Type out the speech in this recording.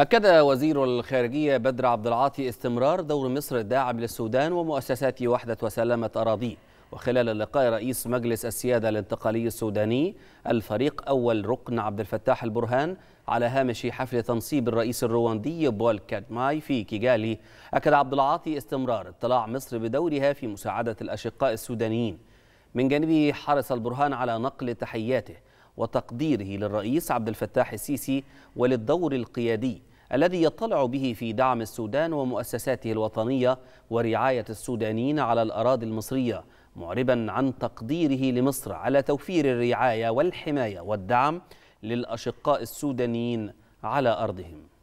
أكد وزير الخارجية بدر عبد العاطي استمرار دور مصر الداعم للسودان ومؤسسات وحدة وسلامة أراضيه وخلال اللقاء رئيس مجلس السيادة الانتقالي السوداني الفريق أول ركن عبد الفتاح البرهان على هامش حفل تنصيب الرئيس الرواندي بول كادماي في كيجالي أكد عبد العاطي استمرار اطلاع مصر بدورها في مساعدة الأشقاء السودانيين من جانبه حرص البرهان على نقل تحياته وتقديره للرئيس عبد الفتاح السيسي وللدور القيادي الذي يطلع به في دعم السودان ومؤسساته الوطنية ورعاية السودانيين على الأراضي المصرية معربا عن تقديره لمصر على توفير الرعاية والحماية والدعم للأشقاء السودانيين على أرضهم